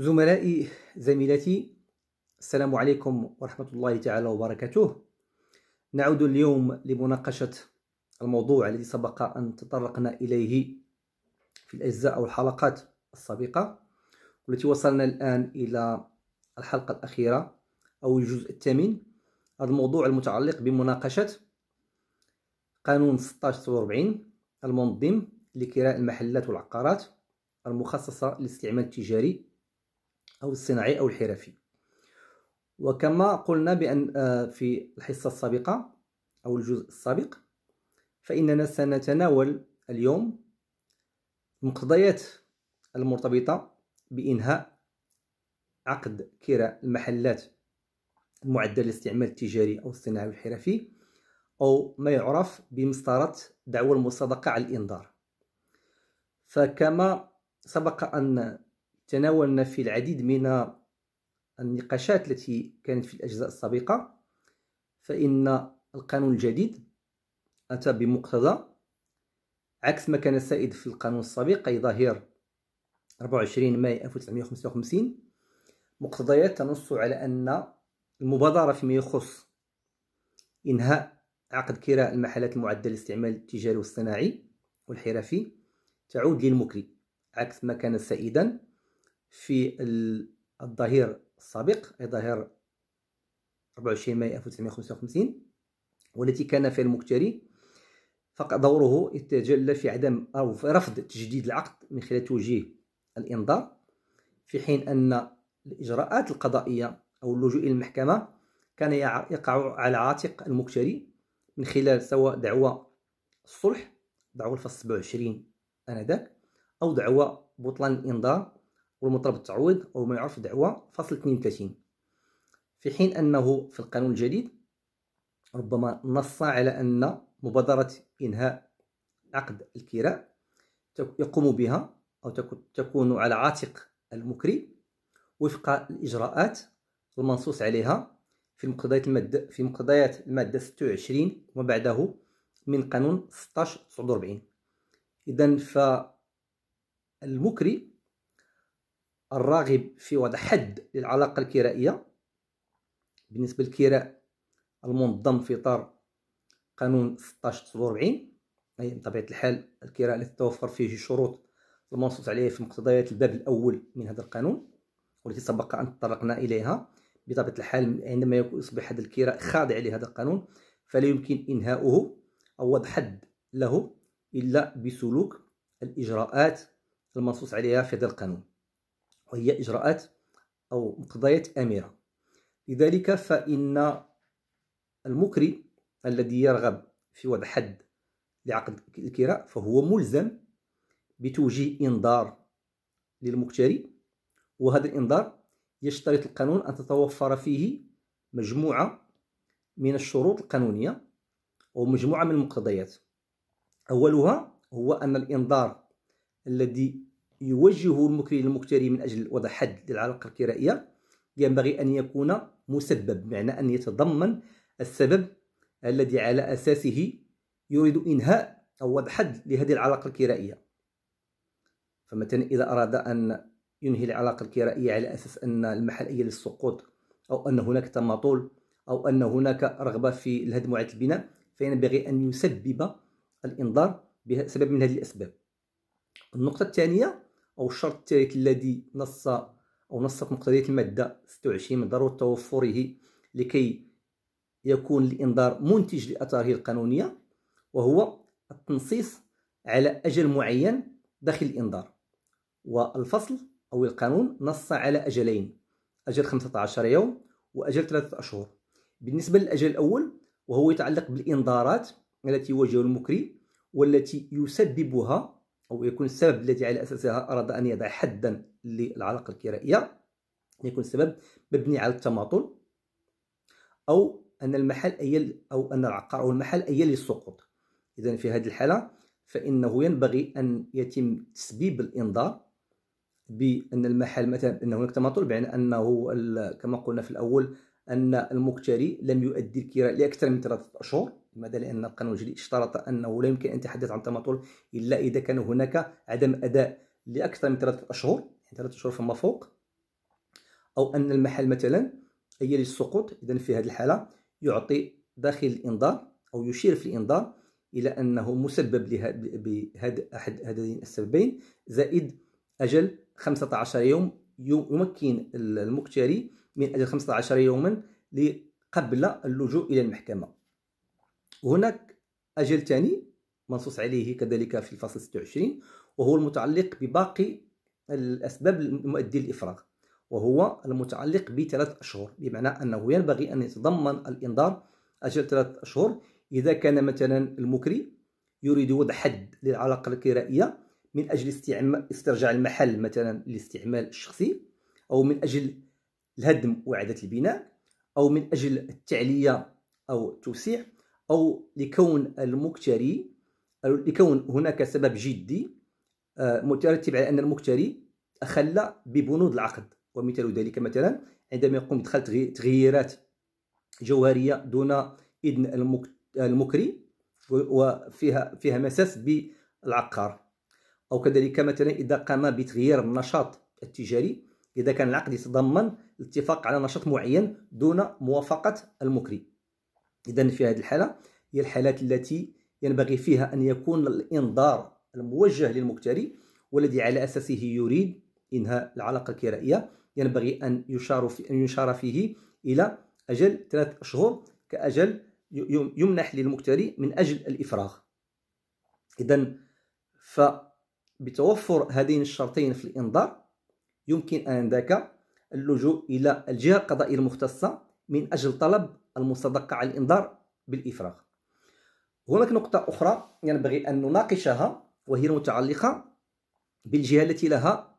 زملائي زميلاتي السلام عليكم ورحمة الله تعالى وبركاته نعود اليوم لمناقشة الموضوع الذي سبق أن تطرقنا إليه في الأجزاء أو الحلقات السابقة والتي وصلنا الآن إلى الحلقة الأخيرة أو الجزء الثامن هذا الموضوع المتعلق بمناقشة قانون 1649 المنظم لكراء المحلات والعقارات المخصصة للاستعمال التجاري أو الصناعي أو الحرفي وكما قلنا بأن آه، في الحصة السابقة أو الجزء السابق فإننا سنتناول اليوم المقتضيات المرتبطة بإنهاء عقد كراء المحلات المعدة للاستعمال التجاري أو الصناعي والحرفي أو ما يعرف بمسطرة دعوى المصادقة على الإنذار فكما سبق أن تناولنا في العديد من النقاشات التي كانت في الأجزاء السابقة فإن القانون الجديد أتى بمقتضى عكس ما كان سائد في القانون السابق أي ظهير 24 ماي 1955 مقتضيات تنص على أن المبادرة فيما يخص إنهاء عقد كراء المحلات المعدلة للاستعمال التجاري والصناعي والحرفي تعود للمكري عكس ما كان سائدا في الظهير السابق أي ظهير 24 ماي 1955 والتي كان فيها المكتري دوره يتجلى في عدم أو في رفض تجديد العقد من خلال توجيه الإنذار في حين أن الإجراءات القضائية أو اللجوء إلى المحكمة كان يقع على عاتق المكتري من خلال سواء دعوى الصلح دعوى الفصل 27 آنذاك أو دعوى بطلان الإنذار والمطالب بالتعويض او ما يعرف دعوى فصل 32 في حين أنه في القانون الجديد ربما نص على أن مبادرة إنهاء عقد الكراء يقوم بها أو تكون على عاتق المكري وفق الإجراءات المنصوص عليها في مقتضيات المادة في مقتضيات المادة 26 وما بعده من قانون 1649 اذا ف فالمكري الراغب في وضع حد للعلاقة الكرائية بالنسبة للكراء المنظم في إطار قانون 1649 أي بطبيعة الحال الكراء التي توفر فيه الشروط المنصوص عليها في مقتضيات الباب الأول من هذا القانون والتي سبق أن تطرقنا إليها بطبيعة الحال عندما يصبح هذا الكراء خاضع لهذا القانون فلا يمكن إنهاؤه أو وضع حد له إلا بسلوك الإجراءات المنصوص عليها في هذا القانون وهي إجراءات أو مقضيات أميرة لذلك فإن المكري الذي يرغب في وضع حد لعقد الكراء فهو ملزم بتوجيه إنذار للمكتري وهذا الإنذار يشترط القانون أن تتوفر فيه مجموعة من الشروط القانونية او مجموعه من المقتضيات أولها هو أن الإنذار الذي يوجه المكري للمكتري من أجل وضع حد للعلاقة الكرائية ينبغي أن يكون مسبب بمعنى أن يتضمن السبب الذي على أساسه يريد إنهاء أو وضع حد لهذه العلاقة الكرائية فمثلا إذا أراد أن ينهي العلاقة الكرائية على أساس أن المحل اي للسقوط أو أن هناك تماطل أو أن هناك رغبة في الهدم وعلى البناء فينبغي أن يسبب الإنذار بسبب من هذه الأسباب النقطة الثانية أو الشرط الثالث الذي نص أو نصت مقتضيات المادة 26 من ضرورة توفره لكي يكون الإنذار منتج لأثاره القانونية وهو التنصيص على أجل معين داخل الإنذار والفصل أو القانون نص على أجلين أجل 15 يوم وأجل 3 أشهر بالنسبة للأجل الأول وهو يتعلق بالإنذارات التي يواجه المكري والتي يسببها أو يكون السبب الذي على أساسها أراد أن يضع حدا للعلاقة الكرائية يكون السبب مبني على التماطل أو أن المحل أيل أو أن العقار أو المحل أيل للسقوط إذا في هذه الحالة فإنه ينبغي أن يتم تسبيب الإنذار بأن المحل مثلا أن هناك تماطل بأن أنه كما قلنا في الأول أن المكتري لم يؤدي الكراء لأكثر من ثلاثة أشهر لماذا؟ لأن القانون الجديد اشترط أنه لا يمكن أن يتحدث عن تماطل إلا إذا كان هناك عدم أداء لأكثر من ثلاثة أشهر يعني ثلاثة أشهر فما فوق أو أن المحل مثلا أي للسقوط إذا في هذه الحالة يعطي داخل الإنذار أو يشير في الإنذار إلى أنه مسبب بهذا أحد هذين السببين زائد أجل 15 يوم يمكن المكتري من أجل 15 يوما قبل اللجوء إلى المحكمة هناك أجل ثاني منصوص عليه كذلك في الفصل 26 وهو المتعلق بباقي الأسباب المؤدية للإفراغ وهو المتعلق بثلاث أشهر بمعنى أنه ينبغي أن يتضمن الإنذار أجل ثلاث أشهر إذا كان مثلا المكري يريد وضع حد للعلاقة الكرائية من أجل استرجاع المحل مثلا للاستعمال الشخصي أو من أجل الهدم وإعادة البناء أو من أجل التعلية أو التوسيع أو لكون المكتري أو لكون هناك سبب جدي آه، مترتب على أن المكتري أخل ببنود العقد ومثال ذلك مثلا عندما يقوم بدخل تغييرات جوهرية دون إذن المكري وفيها فيها مساس بالعقار أو كذلك مثلا إذا قام بتغيير النشاط التجاري إذا كان العقد يتضمن الاتفاق على نشاط معين دون موافقة المكري إذا في هذه الحالة هي الحالات التي ينبغي فيها أن يكون الإنذار الموجه للمكتري والذي على أساسه يريد إنهاء العلاقة الكرائية ينبغي أن يشار, في أن يشار فيه إلى أجل ثلاثة أشهر كأجل يمنح للمكتري من أجل الإفراغ إذا ف بتوفر هذين الشرطين في الإنذار يمكن آنذاك اللجوء إلى الجهة القضائية المختصة من أجل طلب المصدقة على الإنذار بالإفراغ هناك نقطة أخرى ينبغي يعني أن نناقشها وهي المتعلقة بالجهة التي لها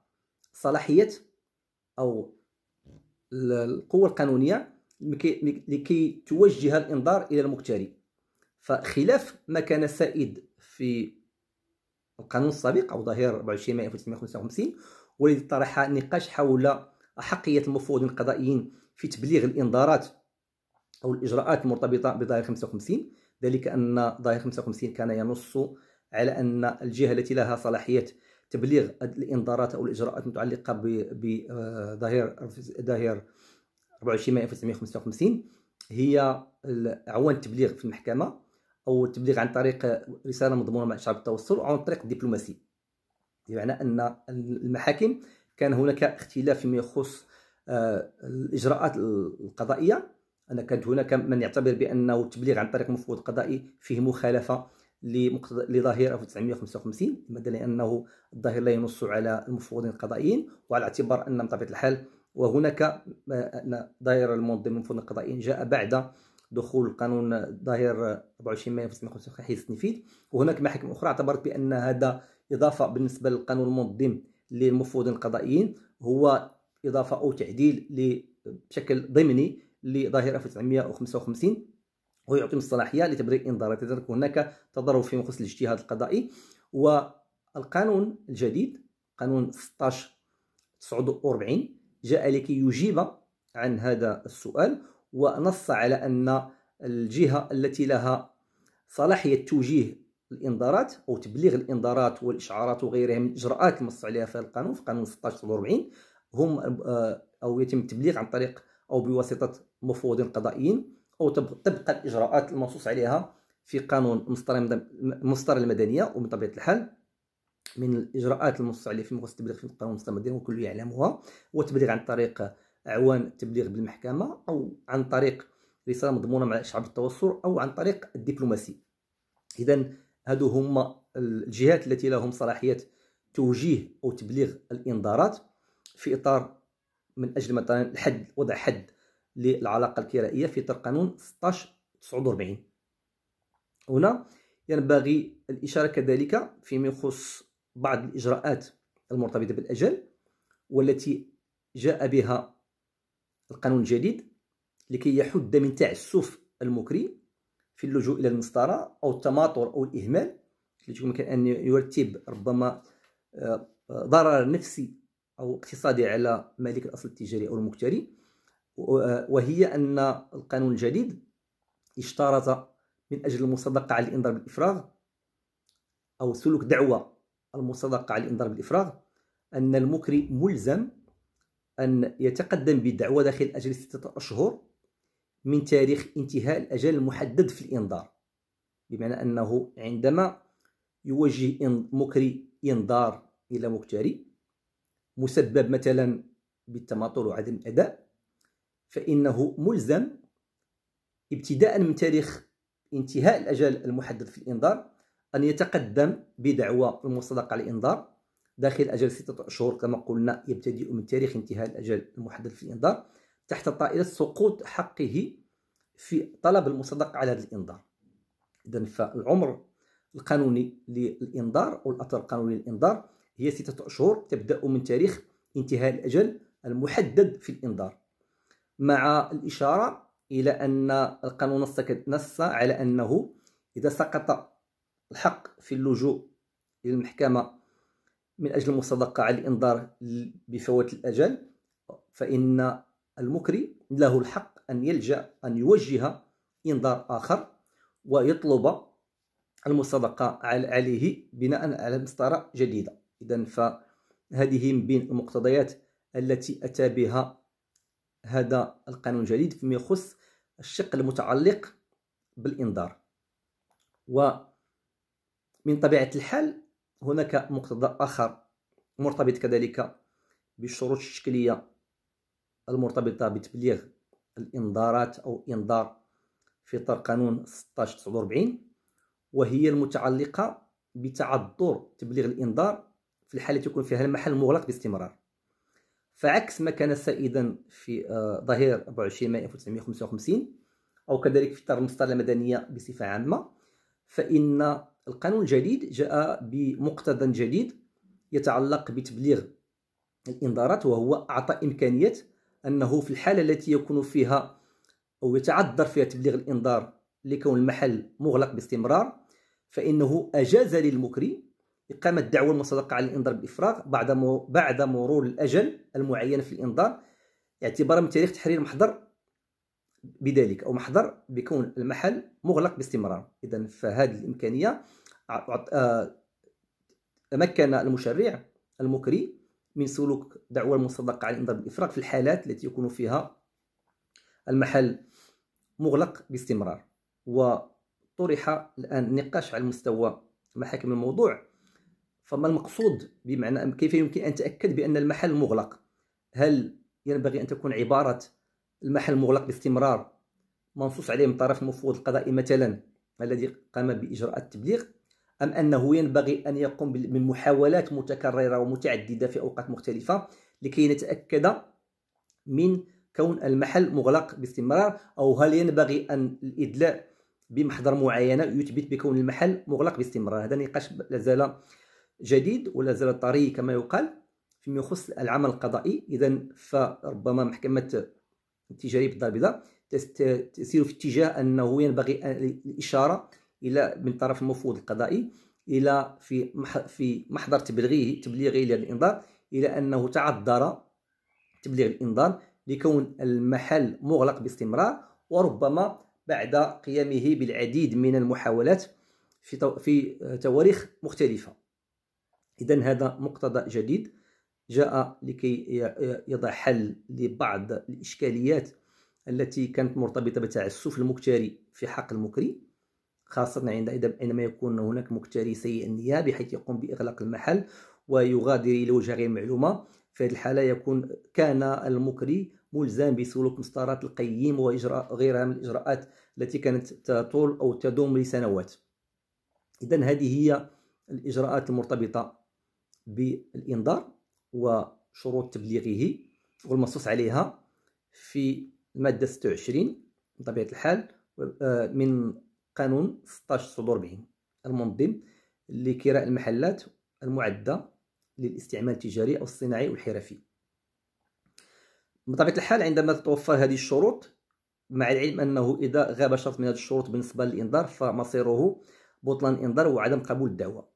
صلاحية أو القوة القانونية لكي توجه الإنذار إلى المكتري فخلاف ما كان سائد في القانون السابق أو ظهير 24 مايو 1955 والذي طرح نقاش حول أحقية المفوضين القضائيين في تبليغ الإنذارات أو الإجراءات المرتبطة بظاهر 55 ذلك أن ظاهر 55 كان ينص على أن الجهة التي لها صلاحية تبليغ الإنذارات أو الإجراءات المتعلقة بظاهر ظاهر 24 مايو 1955 هي أعوان التبليغ في المحكمة او التبليغ عن طريق رساله مضمونه مع شعب التوصل او عن طريق الدبلوماسي بمعنى ان المحاكم كان هناك اختلاف فيما يخص آه، الاجراءات القضائيه ان كانت هناك من يعتبر بانه التبليغ عن طريق مفوض قضائي فيه مخالفه لظاهرة 1955 لماذا لأنه الظاهر لا ينص على المفوضين القضائيين وعلى اعتبار أن بطبيعة الحال وهناك آه، ظاهرة المنظمين المفوضين القضائيين جاء بعد دخول قانون ظاهر 24 مايو 1955 حيث التنفيذ وهناك محاكم اخرى اعتبرت بان هذا اضافه بالنسبه للقانون المنظم للمفوضين القضائيين هو اضافه او تعديل بشكل ضمني لظاهر 1955 ويعطيهم الصلاحيه لتبرير انذارات لذلك هناك تضرر في مخص الاجتهاد القضائي والقانون الجديد قانون 16 49 جاء لكي يجيب عن هذا السؤال ونص على أن الجهة التي لها صلاحية توجيه الإنذارات أو تبليغ الإنذارات والإشعارات وغيرها من الإجراءات المنص عليها في القانون في قانون 1643 هم آه، أو يتم التبليغ عن طريق أو بواسطة مفوضين قضائيين أو تبقى الإجراءات المنصوص عليها في قانون مسطر المدنية ومن طبيعة الحال من الإجراءات المنصوص عليها في مخصص التبليغ في القانون المستمر وكل يعلمها وتبليغ عن طريق اعوان التبليغ بالمحكمه او عن طريق رساله مضمونه مع شعب التوصل او عن طريق الدبلوماسي اذا هادو هما الجهات التي لهم صلاحيه توجيه او تبليغ الانذارات في اطار من اجل مثلا الحد وضع حد للعلاقه الكرائيه في اطار قانون 16 49 هنا ينبغي الاشاره كذلك فيما يخص بعض الاجراءات المرتبطه بالاجل والتي جاء بها القانون الجديد لكي يحد من تعسف المكري في اللجوء الى المسطره او التماطر او الاهمال التي يمكن ان يرتب ربما آه، ضرر نفسي او اقتصادي على مالك الاصل التجاري او المكتري آه، وهي ان القانون الجديد اشترط من اجل المصادقه على الانذار بالافراغ او سلوك دعوه المصادقه على الانذار بالافراغ ان المكري ملزم أن يتقدم بدعوة داخل أجل ستة أشهر من تاريخ انتهاء الأجل المحدد في الإنذار بمعنى أنه عندما يوجه مكري إنذار إلى مكتري مسبب مثلا بالتماطل وعدم الأداء فإنه ملزم ابتداء من تاريخ انتهاء الأجل المحدد في الإنذار أن يتقدم بدعوى المصدقة على الإنذار داخل أجل ستة أشهر كما قلنا يبتدئ من تاريخ انتهاء الأجل المحدد في الإنذار تحت طائلة سقوط حقه في طلب المصدق على هذا الإنذار إذا فالعمر القانوني للإنذار أو الأثر القانوني للإنذار هي ستة أشهر تبدأ من تاريخ انتهاء الأجل المحدد في الإنذار مع الإشارة إلى أن القانون نص على أنه إذا سقط الحق في اللجوء للمحكمة من أجل المصادقة على الإنذار بفوات الأجل فإن المكري له الحق أن يلجأ أن يوجه إنذار آخر ويطلب المصادقة عليه بناء على مسطرة جديدة إذا فهذه من بين المقتضيات التي أتى بها هذا القانون الجديد فيما يخص الشق المتعلق بالإنذار ومن طبيعة الحال هناك مقتضى آخر مرتبط كذلك بالشروط الشكلية المرتبطة بتبليغ الإنذارات أو إنذار في إطار قانون 1649 وهي المتعلقة بتعذر تبليغ الإنذار في الحالة يكون فيها المحل مغلق باستمرار فعكس ما كان سائدا في آه، ظهير 24 مايو 1955 أو كذلك في إطار المسطرة المدنية بصفة عامة فإن القانون الجديد جاء بمقتضى جديد يتعلق بتبليغ الانذارات وهو اعطى امكانيه انه في الحاله التي يكون فيها او يتعذر فيها تبليغ الانذار لكون المحل مغلق باستمرار فانه اجاز للمكري اقامه الدعوه المصدقه على الانذار بالافراغ بعد بعد مرور الاجل المعين في الانذار اعتبارا من تاريخ تحرير المحضر بذلك او محضر بكون المحل مغلق باستمرار اذا فهذه الامكانيه تمكن آه، المشرع المكري من سلوك دعوى المصدقه على انضباط بالافراغ في الحالات التي يكون فيها المحل مغلق باستمرار وطرح الان النقاش على مستوى محاكم الموضوع فما المقصود بمعنى كيف يمكن ان تاكد بان المحل مغلق هل ينبغي ان تكون عباره المحل مغلق باستمرار منصوص عليه من طرف المفوض القضائي مثلا الذي قام بإجراء التبليغ أم أنه ينبغي أن يقوم بمحاولات متكررة ومتعددة في أوقات مختلفة لكي نتأكد من كون المحل مغلق باستمرار أو هل ينبغي أن الإدلاء بمحضر معينة يثبت بكون المحل مغلق باستمرار هذا نقاش لازال جديد ولا زال طري كما يقال فيما يخص العمل القضائي إذا فربما محكمة التجاري بالدار البيضاء تسير في اتجاه انه ينبغي الاشاره الى من طرف المفوض القضائي الى في في محضر تبليغه تبليغه للانذار الانذار الى انه تعذر تبليغ الانذار لكون المحل مغلق باستمرار وربما بعد قيامه بالعديد من المحاولات في في تواريخ مختلفه اذا هذا مقتضى جديد جاء لكي يضع حل لبعض الإشكاليات التي كانت مرتبطة بتعسف المكتري في حق المكري خاصة عند عندما يكون هناك مكتري سيء النية بحيث يقوم بإغلاق المحل ويغادر إلى وجهة غير معلومة في هذه الحالة يكون كان المكري ملزم بسلوك مسطرات القيم وإجراء غيرها من الإجراءات التي كانت تطول أو تدوم لسنوات إذا هذه هي الإجراءات المرتبطة بالإنذار وشروط تبليغه والمنصوص عليها في المادة 26 بطبيعة الحال آه، من قانون 16 به المنظم لكراء المحلات المعدة للاستعمال التجاري أو الصناعي أو الحرفي بطبيعة الحال عندما تتوفر هذه الشروط مع العلم أنه إذا غاب شرط من هذه الشروط بالنسبة للإنذار فمصيره بطلان الإنذار وعدم قبول الدعوة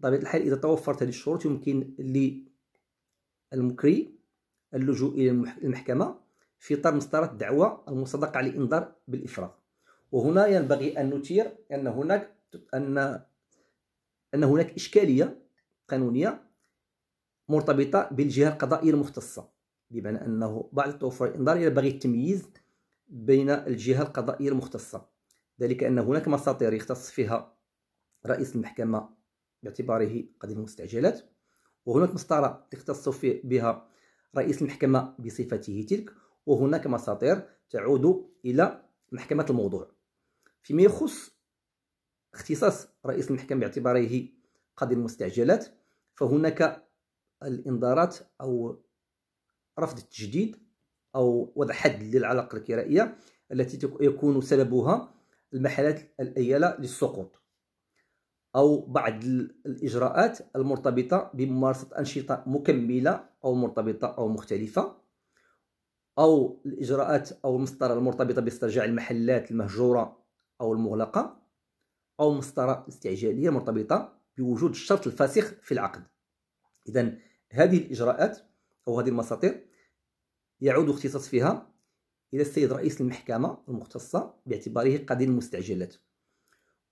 بطبيعة الحال إذا توفرت هذه الشروط يمكن المكري اللجوء إلى المحكمة في إطار مسطرة الدعوة المصادقه على الإنذار بالإفراغ وهنا ينبغي أن نثير أن هناك أن أن هناك إشكالية قانونية مرتبطة بالجهة القضائية المختصة بمعنى أنه بعد توفر الإنذار ينبغي التمييز بين الجهة القضائية المختصة ذلك أن هناك مساطير يختص فيها رئيس المحكمة باعتباره قضيه المستعجلات وهناك مسطرة تختص بها رئيس المحكمة بصفته تلك وهناك مساطير تعود إلى محكمة الموضوع فيما يخص اختصاص رئيس المحكمة باعتباره قاضي المستعجلات فهناك الإنذارات أو رفض التجديد أو وضع حد للعلاقة الكرائية التي يكون سببها المحلات الأيلة للسقوط أو بعض الإجراءات المرتبطة بممارسة أنشطة مكملة أو مرتبطة أو مختلفة أو الإجراءات أو المسطرة المرتبطة باسترجاع المحلات المهجورة أو المغلقة أو مسطرة استعجالية مرتبطة بوجود الشرط الفاسخ في العقد إذا هذه الإجراءات أو هذه المساطير يعود اختصاص فيها إلى السيد رئيس المحكمة المختصة باعتباره قاضي المستعجلات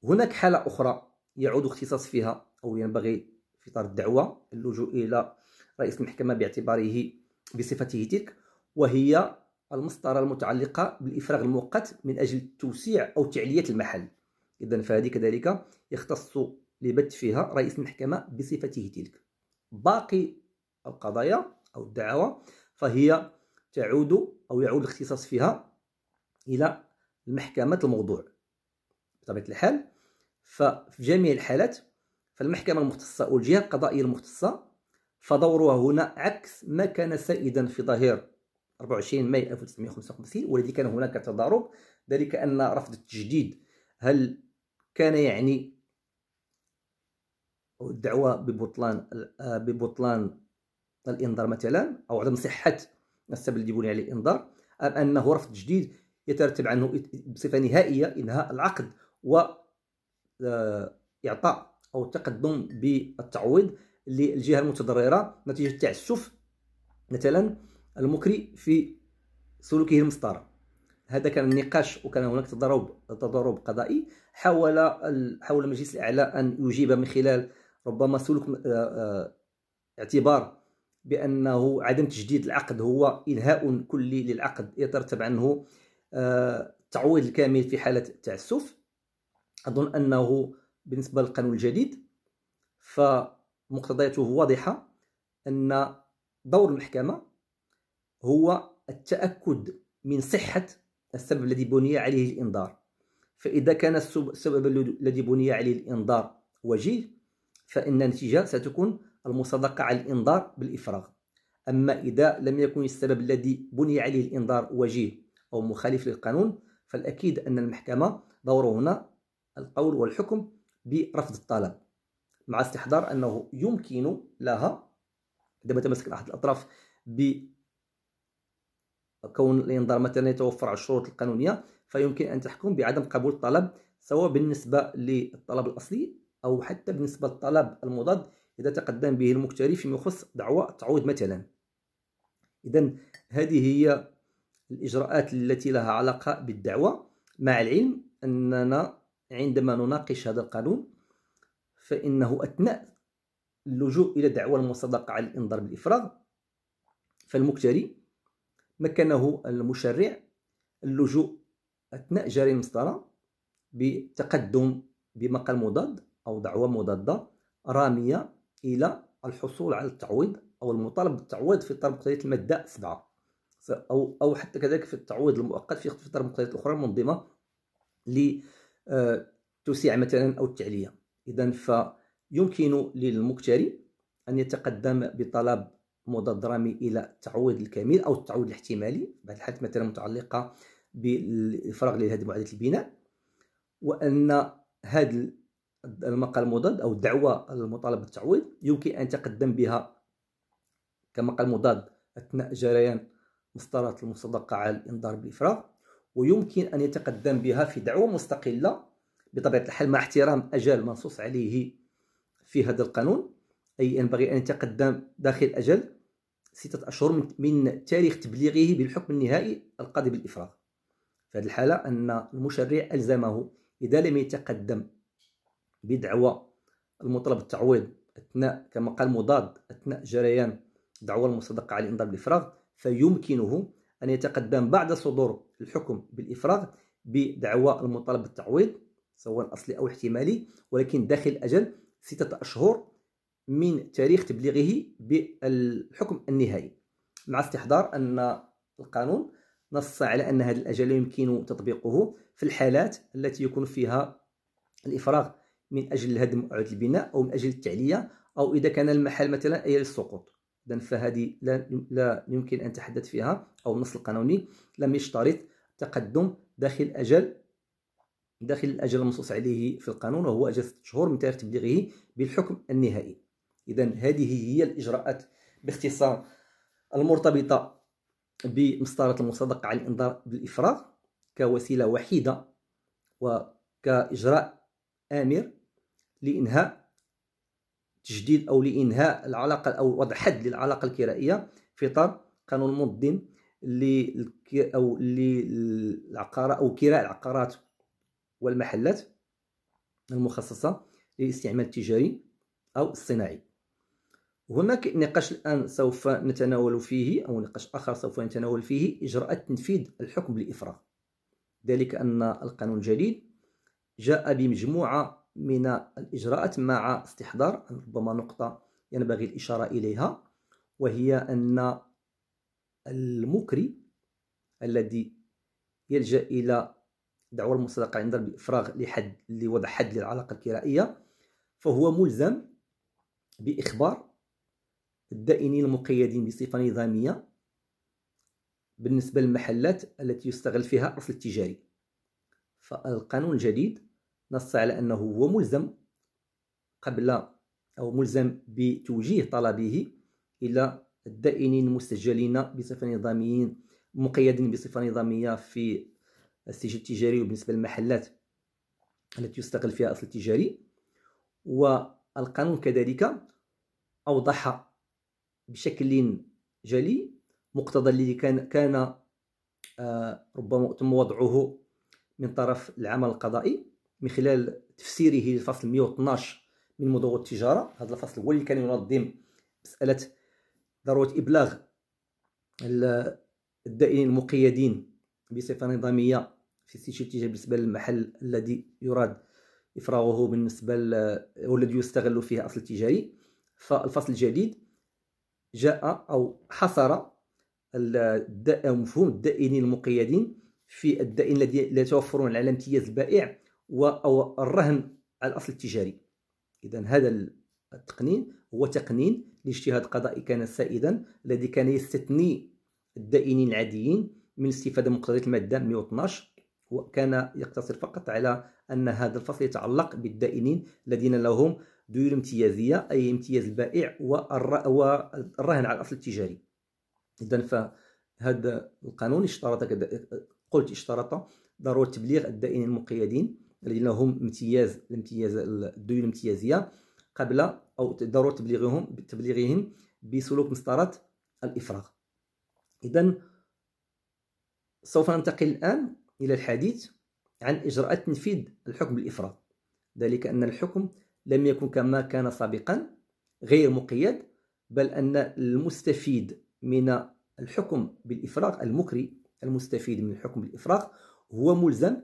هناك حالة أخرى يعود اختصاص فيها أو ينبغي في إطار الدعوة اللجوء إلى رئيس المحكمة باعتباره بصفته تلك وهي المسطرة المتعلقة بالإفراغ المؤقت من أجل توسيع أو تعلية المحل إذا فهذه كذلك يختص لبت فيها رئيس المحكمة بصفته تلك باقي القضايا أو الدعاوى فهي تعود أو يعود الاختصاص فيها إلى المحكمة الموضوع بطبيعة الحال ففي جميع الحالات فالمحكمة المختصة أو الجهة القضائية المختصة فدورها هنا عكس ما كان سائدا في ظهير 24 ماي 1955 والذي كان هناك تضارب ذلك أن رفض التجديد هل كان يعني الدعوة ببطلان آه، ببطلان الإنذار مثلا أو عدم صحة السبب الذي بني عليه الإنذار أم أنه رفض جديد يترتب عنه بصفة نهائية إنهاء العقد و اعطاء او التقدم بالتعويض للجهه المتضرره نتيجه التعسف مثلا المكري في سلوكه المسطره هذا كان النقاش وكان هناك تضارب تضارب قضائي حاول حاول المجلس الاعلى ان يجيب من خلال ربما سلوك آه، آه، اعتبار بانه عدم تجديد العقد هو انهاء كلي للعقد يترتب عنه التعويض آه، الكامل في حاله التعسف اظن انه بالنسبه للقانون الجديد فمقتضياته واضحه ان دور المحكمه هو التاكد من صحه السبب الذي بني عليه الانذار فاذا كان السبب الذي بني عليه الانذار وجيه فان النتيجه ستكون المصادقه على الانذار بالافراغ اما اذا لم يكن السبب الذي بني عليه الانذار وجيه او مخالف للقانون فالاكيد ان المحكمه دوره هنا القول والحكم برفض الطلب مع استحضار أنه يمكن لها عندما تمسك أحد الأطراف بكون الإنذار مثلا يتوفر على الشروط القانونية فيمكن أن تحكم بعدم قبول الطلب سواء بالنسبة للطلب الأصلي أو حتى بالنسبة للطلب المضاد إذا تقدم به المكتري فيما يخص دعوى تعويض مثلا إذا هذه هي الإجراءات التي لها علاقة بالدعوة مع العلم أننا عندما نناقش هذا القانون فإنه أثناء اللجوء إلى دعوى المصدقة على الإنذار بالإفراغ فالمكتري مكنه المشرع اللجوء أثناء جاري المسطرة بتقدم بمقال مضاد أو دعوى مضادة رامية إلى الحصول على التعويض أو المطالب بالتعويض في طلب مقتضيات المادة 7 أو أو حتى كذلك في التعويض المؤقت في طلب مقتضيات أخرى المنظمة توسيع مثلا أو التعلية إذا فيمكن للمكتري أن يتقدم بطلب مضاد رامي إلى التعويض الكامل أو التعويض الاحتمالي بعد الحالات مثلا متعلقة بالفراغ لهذه معادلة البناء وأن هذا المقال المضاد أو الدعوة المطالبة بالتعويض يمكن أن يتقدم بها كمقال مضاد أثناء جريان مسطره المصدقة على الإنذار بالإفراغ ويمكن أن يتقدم بها في دعوة مستقلة بطبيعة الحال مع احترام الأجل منصوص عليه في هذا القانون أي ينبغي أن يتقدم داخل أجل ستة أشهر من تاريخ تبليغه بالحكم النهائي القاضي بالإفراغ في هذه الحالة أن المشرع ألزمه إذا لم يتقدم بدعوى المطلب التعويض أثناء كما قال مضاد أثناء جريان دعوى المصدقة على الإنضاء بالإفراغ فيمكنه أن يتقدم بعد صدور الحكم بالإفراغ بدعوى المطالب بالتعويض سواء أصلي أو احتمالي ولكن داخل أجل ستة أشهر من تاريخ تبليغه بالحكم النهائي مع استحضار أن القانون نص على أن هذا الأجل يمكن تطبيقه في الحالات التي يكون فيها الإفراغ من أجل الهدم أو البناء أو من أجل التعلية أو إذا كان المحل مثلا أي للسقوط إذا فهذه لا, لا يمكن أن نتحدث فيها أو النص القانوني لم يشترط تقدم داخل أجل داخل الأجل المنصوص عليه في القانون وهو أجل ست شهور من تاريخ تبليغه بالحكم النهائي إذا هذه هي الإجراءات باختصار المرتبطة بمسطرة المصادقة على الإنذار بالإفراغ كوسيلة وحيدة وكإجراء آمر لإنهاء تجديد أو لإنهاء العلاقة أو وضع حد للعلاقة الكرائية في إطار قانون المضدين أو للعقارة أو كراء العقارات والمحلات المخصصة للاستعمال التجاري أو الصناعي هناك نقاش الآن سوف نتناول فيه أو نقاش آخر سوف نتناول فيه إجراءات تنفيذ الحكم بالإفراغ ذلك أن القانون الجديد جاء بمجموعة من الإجراءات مع استحضار ربما نقطة ينبغي الإشارة إليها وهي أن المكري الذي يلجأ إلى دعوى المصدقة عند الإفراغ لحد لوضع حد للعلاقة الكرائية فهو ملزم بإخبار الدائنين المقيدين بصفة نظامية بالنسبة للمحلات التي يستغل فيها الأصل التجاري فالقانون الجديد نص على أنه هو ملزم قبل أو ملزم بتوجيه طلبه إلى الدائنين المسجلين بصفة نظاميين مقيدين بصفة نظامية في السجل التجاري وبالنسبة للمحلات التي يستغل فيها أصل التجاري والقانون كذلك أوضح بشكل جلي مقتضى الذي كان كان آه، ربما تم وضعه من طرف العمل القضائي من خلال تفسيره للفصل 112 من مضوغ التجارة هذا الفصل هو اللي كان ينظم مسألة ضرورة إبلاغ الدائنين المقيدين بصفة نظامية في استشهاد التجاري بالنسبة للمحل الذي يراد إفراغه بالنسبة أو الذي يستغل فيه أصل تجاري فالفصل الجديد جاء أو حصر مفهوم الدائنين المقيدين في الدائن الذي لا يتوفرون على امتياز البائع أو الرهن على الأصل التجاري إذا هذا التقنين هو تقنين لاجتهاد قضائي كان سائدا الذي كان يستثني الدائنين العاديين من الاستفادة من مقتضيات المادة 112 وكان يقتصر فقط على أن هذا الفصل يتعلق بالدائنين الذين لهم ديون امتيازية أي امتياز البائع والرهن على الأصل التجاري إذا فهذا القانون اشترط قلت اشترط ضرورة تبليغ الدائنين المقيدين الذين امتياز الامتياز الديون الامتيازيه قبل او ضروره تبليغهم تبليغهم بسلوك مسطرات الافراغ اذا سوف ننتقل الان الى الحديث عن اجراءات تنفيذ الحكم بالافراغ ذلك ان الحكم لم يكن كما كان سابقا غير مقيد بل ان المستفيد من الحكم بالافراغ المكري المستفيد من الحكم بالافراغ هو ملزم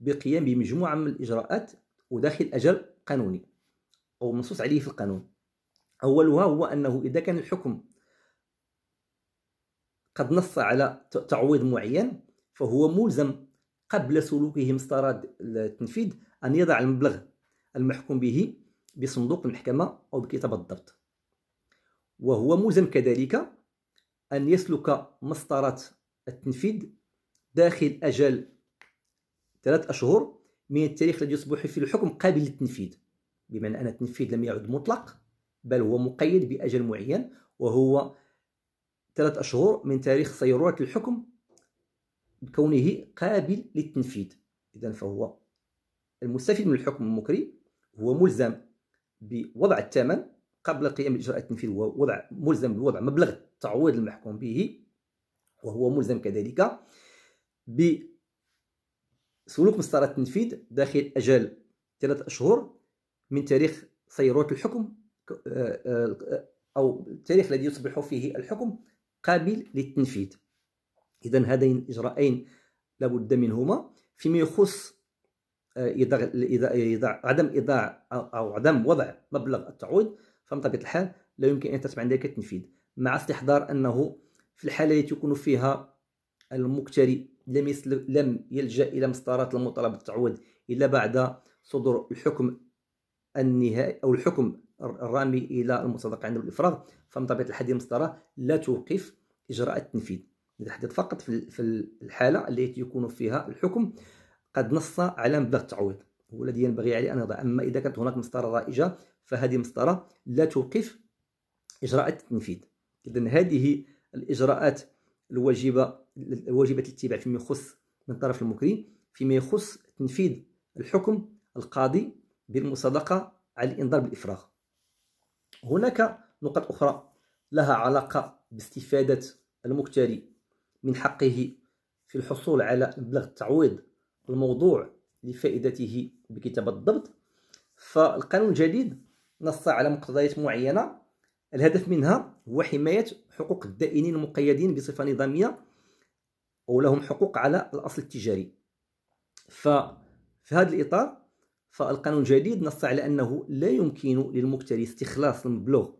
بقيام بمجموعة من الإجراءات وداخل أجل قانوني أو منصوص عليه في القانون أولها هو أنه إذا كان الحكم قد نص على تعويض معين فهو ملزم قبل سلوكه مسطرة التنفيذ أن يضع المبلغ المحكوم به بصندوق المحكمة أو بكتاب الضبط وهو ملزم كذلك أن يسلك مسطرة التنفيذ داخل أجل ثلاث أشهر من التاريخ الذي يصبح فيه الحكم قابل للتنفيذ بمعنى أن التنفيذ لم يعد مطلق بل هو مقيد بأجل معين وهو ثلاث أشهر من تاريخ صيرورة الحكم بكونه قابل للتنفيذ إذا فهو المستفيد من الحكم المكري هو ملزم بوضع الثمن قبل القيام بإجراء التنفيذ ووضع ملزم بوضع مبلغ التعويض المحكوم به وهو ملزم كذلك ب سلوك مسطرة التنفيذ داخل أجل ثلاثة أشهر من تاريخ صيروت الحكم آه، آه، أو التاريخ الذي يصبح فيه الحكم قابل للتنفيذ إذا هذين الإجراءين لابد منهما فيما يخص إيضاع آه، إيضاع عدم إيضاع أو عدم وضع مبلغ التعويض طبيعة الحال لا يمكن أن تتبع ذلك التنفيذ مع استحضار أنه في الحالة التي يكون فيها المكتري لم, لم يلجأ إلى مسطرات المطالبة بالتعويض إلا بعد صدور الحكم النهائي أو الحكم الرامي إلى المتصدق عنه الافراغ فمن طبيعة الحال المسطرة لا توقف إجراء التنفيذ يتحدث فقط في الحالة التي يكون فيها الحكم قد نص على مبلغ التعويض هو الذي ينبغي عليه أن يضع أما إذا كانت هناك مسطرة رائجة فهذه المسطره لا توقف إجراءات التنفيذ إذا هذه الإجراءات الواجبة واجبات الاتباع فيما يخص من طرف المكري فيما يخص تنفيذ الحكم القاضي بالمصادقة على الإنذار بالإفراغ هناك نقط أخرى لها علاقة باستفادة المكتري من حقه في الحصول على مبلغ التعويض الموضوع لفائدته بكتابة الضبط فالقانون الجديد نص على مقتضيات معينة الهدف منها هو حماية حقوق الدائنين المقيدين بصفة نظامية ولهم حقوق على الأصل التجاري ففي هذا الإطار فالقانون الجديد نص على أنه لا يمكن للمكتري استخلاص المبلغ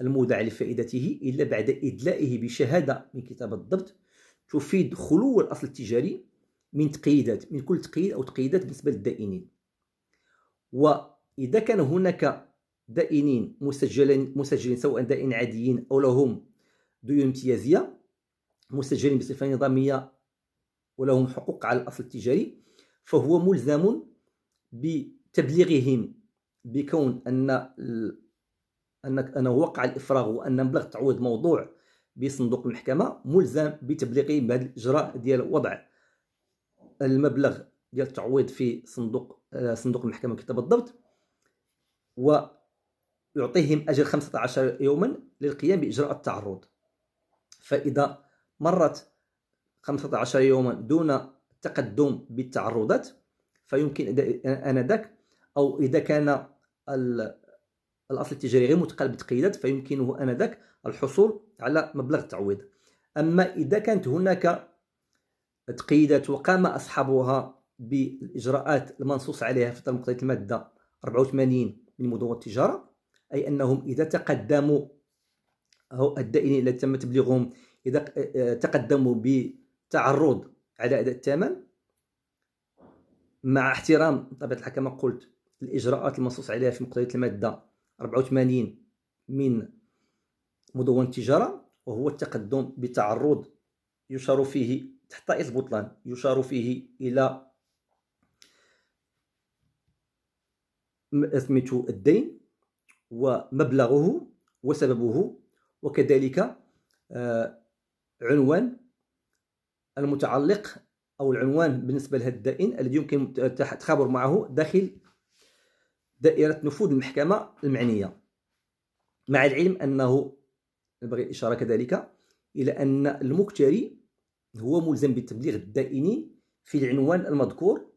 المودع لفائدته إلا بعد إدلائه بشهادة من كتاب الضبط تفيد خلو الأصل التجاري من تقييدات من كل تقييد أو تقييدات بالنسبة للدائنين وإذا كان هناك دائنين مسجلين مسجلين سواء دائن عاديين أو لهم ديون امتيازية مسجلين بصفة نظامية ولهم حقوق على الأصل التجاري فهو ملزم بتبليغهم بكون أن أنك انا وقع الإفراغ وأن مبلغ التعويض موضوع بصندوق المحكمة ملزم بتبليغهم بهذا الإجراء ديال وضع المبلغ ديال التعويض في صندوق آه، صندوق المحكمة كتاب الضبط ويعطيهم أجل 15 يوما للقيام بإجراء التعرض فإذا مرت 15 يوما دون تقدم بالتعرضات فيمكن انذاك او اذا كان الاصل التجاري غير متقلب تقييدات فيمكنه انذاك الحصول على مبلغ التعويض اما اذا كانت هناك تقييدات وقام اصحابها بالاجراءات المنصوص عليها في مقتضى الماده 84 من مدون التجاره اي انهم اذا تقدموا او الدائنين التي تم تبليغهم إذا آه، آه، تقدموا بتعرض على أداء الثمن مع احترام بطبيعة الحال كما قلت الإجراءات المنصوص عليها في مقتضيات المادة 84 من مدون التجارة وهو التقدم بتعرض يشار فيه تحت رئيس البطلان يشار فيه إلى أثمة الدين ومبلغه وسببه وكذلك آه، عنوان المتعلق أو العنوان بالنسبة لهذا الدائن الذي يمكن التخابر معه داخل دائرة نفوذ المحكمة المعنية مع العلم أنه نبغي الإشارة كذلك إلى أن المكتري هو ملزم بتبليغ الدائني في العنوان المذكور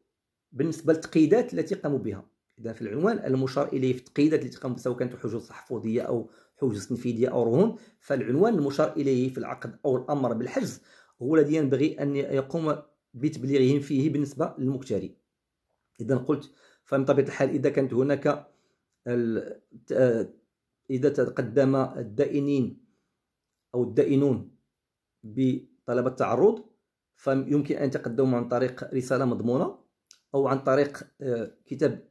بالنسبة للتقييدات التي قاموا بها إذا في العنوان المشار إليه في التقييدات التي قاموا سواء كانت حجوز تحفظية أو أو جزء فدية أو رهون فالعنوان المشار إليه في العقد أو الأمر بالحجز هو الذي ينبغي أن يقوم بتبليغهم فيه بالنسبة للمكتري إذا قلت فمن الحال إذا كانت هناك إذا تقدم الدائنين أو الدائنون بطلب التعرض فيمكن أن يتقدموا عن طريق رسالة مضمونة أو عن طريق آه، كتاب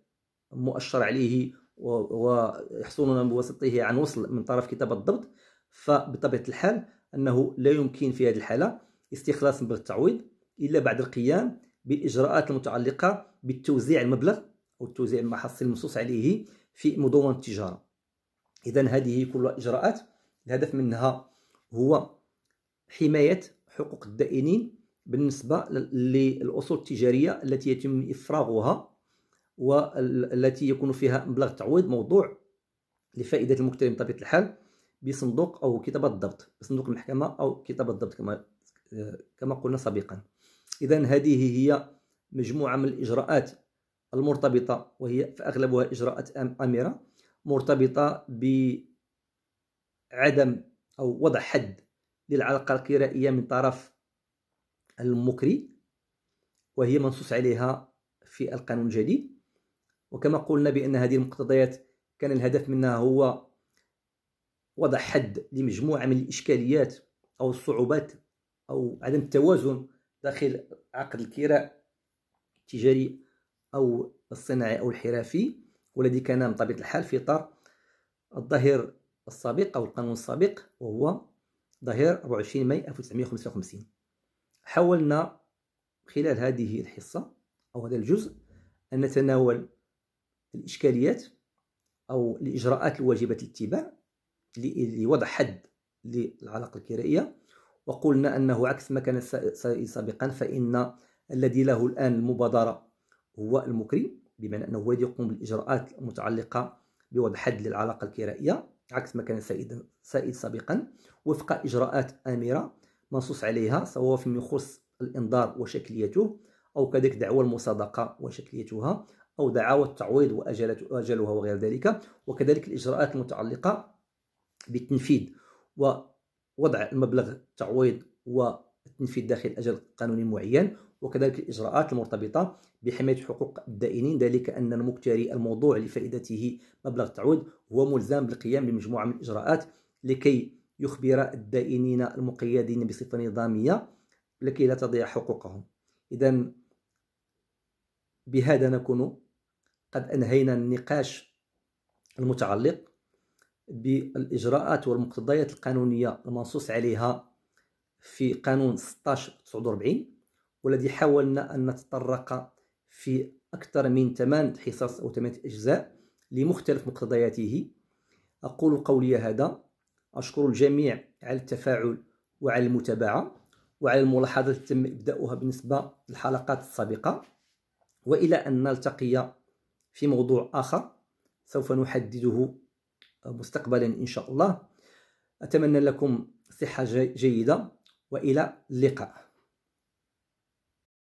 مؤشر عليه ويحصلون بواسطته عن وصل من طرف كتاب الضبط فبطبيعة الحال أنه لا يمكن في هذه الحالة استخلاص مبلغ التعويض إلا بعد القيام بالإجراءات المتعلقة بالتوزيع المبلغ أو التوزيع المحصل المنصوص عليه في مدونة التجارة إذا هذه كلها إجراءات الهدف منها هو حماية حقوق الدائنين بالنسبة للأصول التجارية التي يتم إفراغها والتي يكون فيها مبلغ تعويض موضوع لفائدة المكتري بطبيعة الحال بصندوق أو كتابة الضبط بصندوق المحكمة أو كتابة الضبط كما كما قلنا سابقا إذا هذه هي مجموعة من الإجراءات المرتبطة وهي في أغلبها إجراءات أميرة مرتبطة بعدم أو وضع حد للعلاقة القرائية من طرف المكري وهي منصوص عليها في القانون الجديد وكما قلنا بأن هذه المقتضيات كان الهدف منها هو وضع حد لمجموعة من الإشكاليات أو الصعوبات أو عدم التوازن داخل عقد الكراء التجاري أو الصناعي أو الحرفي والذي كان بطبيعه الحال في إطار الظاهر السابق أو القانون السابق وهو ظاهر 24 ماي 1955 حاولنا خلال هذه الحصة أو هذا الجزء أن نتناول الإشكاليات أو الإجراءات الواجبة الاتباع لوضع حد للعلاقة الكرائية وقلنا أنه عكس ما كان سابقا فإن الذي له الآن المبادرة هو المكري بمعنى أنه هو يقوم بالإجراءات المتعلقة بوضع حد للعلاقة الكرائية عكس ما كان سائد سابقا وفق إجراءات آمرة منصوص عليها سواء فيما يخص الإنذار وشكليته أو كذلك دعوى المصادقة وشكليتها أو دعاوى التعويض وأجلها وغير ذلك وكذلك الإجراءات المتعلقة بالتنفيذ ووضع المبلغ التعويض والتنفيذ داخل أجل قانوني معين وكذلك الإجراءات المرتبطة بحماية حقوق الدائنين ذلك أن المكتري الموضوع لفائدته مبلغ التعويض هو ملزم بالقيام بمجموعة من الإجراءات لكي يخبر الدائنين المقيدين بصفة نظامية لكي لا تضيع حقوقهم إذا بهذا نكون قد أنهينا النقاش المتعلق بالإجراءات والمقتضيات القانونية المنصوص عليها في قانون 1649 والذي حاولنا أن نتطرق في أكثر من ثمان حصص أو 8 أجزاء لمختلف مقتضياته أقول قولي هذا أشكر الجميع على التفاعل وعلى المتابعة وعلى الملاحظات التي تم إبداؤها بالنسبة للحلقات السابقة وإلى أن نلتقي في موضوع آخر سوف نحدده مستقبلا إن شاء الله أتمنى لكم صحة جيدة وإلى اللقاء